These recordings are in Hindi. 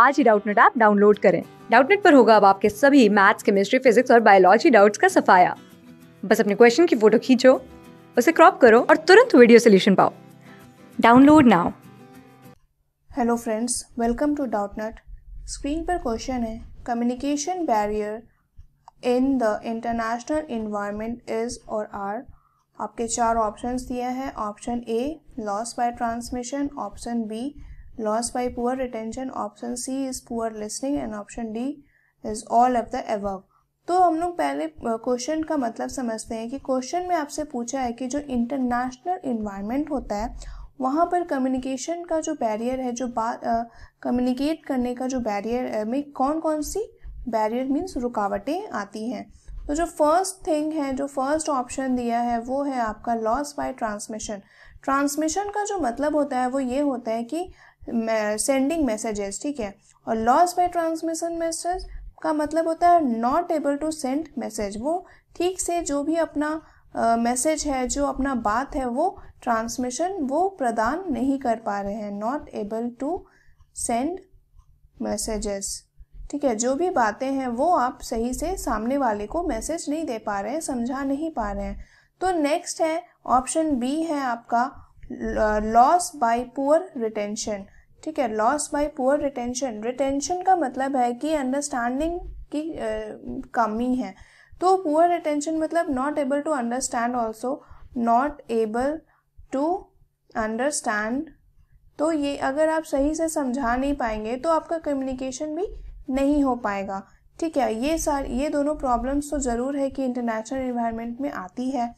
आज ही डाउटनेट ऐप डाउनलोड करें डाउटनेट पर होगा अब आपके सभी मैथ्स केमिस्ट्री फिजिक्स और बायोलॉजी डाउट्स का सफाया बस अपने क्वेश्चन की फोटो खींचो उसे क्रॉप करो और तुरंत वीडियो सोल्यूशन पाओ download now hello friends welcome to Doubtnut screen पर क्वेश्चन है communication barrier in the international environment is और आर आपके चार ऑप्शंस दिए हैं option A loss by transmission option B loss by poor retention option C is poor listening and option D is all of the above तो हम लोग पहले क्वेश्चन का मतलब समझते हैं कि क्वेश्चन में आपसे पूछा है कि जो इंटरनेशनल इन्वायरमेंट होता है वहाँ पर कम्युनिकेशन का जो बैरियर है जो बात कम्युनिकेट करने का जो बैरियर में कौन कौन सी बैरियर मीन्स रुकावटें आती हैं तो जो फर्स्ट थिंग है जो फर्स्ट ऑप्शन दिया है वो है आपका लॉस बाय ट्रांसमिशन ट्रांसमिशन का जो मतलब होता है वो ये होता है कि सेंडिंग मैसेजेस ठीक है और लॉस बाय ट्रांसमिशन मैसेज का मतलब होता है not able to send message वो ठीक से जो भी अपना मैसेज uh, है जो अपना बात है वो ट्रांसमिशन वो प्रदान नहीं कर पा रहे हैं not able to send messages ठीक है जो भी बातें हैं वो आप सही से सामने वाले को मैसेज नहीं दे पा रहे हैं समझा नहीं पा रहे हैं तो नेक्स्ट है ऑप्शन बी है आपका लॉस बाय पुअर रिटेंशन ठीक है loss by poor retention retention का मतलब है कि अंडरस्टैंडिंग की uh, कमी है तो पुअर रिटेंशन मतलब not able to understand also not able to understand तो ये अगर आप सही से समझा नहीं पाएंगे तो आपका कम्युनिकेशन भी नहीं हो पाएगा ठीक है ये सार ये दोनों प्रॉब्लम्स तो ज़रूर है कि इंटरनेशनल इन्वायरमेंट में आती है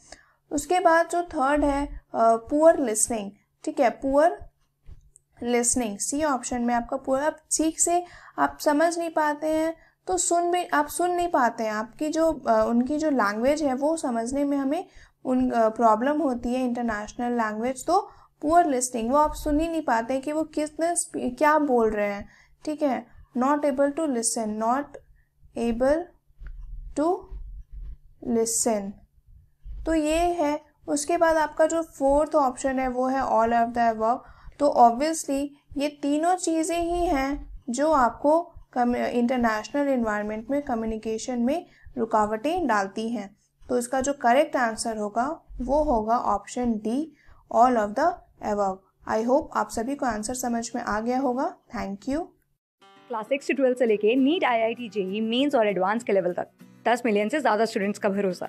उसके बाद जो थर्ड है पुअर लिसनिंग ठीक है पुअर लिसनिंग सी ऑप्शन में आपका पूरा आप ठीक से आप समझ नहीं पाते हैं तो सुन भी आप सुन नहीं पाते हैं आपकी जो उनकी जो लैंग्वेज है वो समझने में हमें उन प्रॉब्लम होती है इंटरनेशनल लैंग्वेज तो पुअर लिस्टिंग वो आप सुन ही नहीं पाते कि वो किसने क्या बोल रहे हैं ठीक है not able to listen not able to listen तो ये है उसके बाद आपका जो फोर्थ ऑप्शन है वो है ऑल ऑफ द अबव तो ऑब्वियसली ये तीनों चीज़ें ही हैं जो आपको इंटरनेशनल इन्वायरमेंट में कम्युनिकेशन में रुकावटें डालती हैं तो इसका जो करेक्ट आंसर होगा वो होगा option D all of the above I hope आप सभी को आंसर समझ में आ गया होगा थैंक यू क्लास सिक्स से ट्वेल्थ से लेके NEET I I T JEE mains और एडवांस के लेवल तक दस मिलियन से ज़्यादा स्टूडेंट्स का भरोसा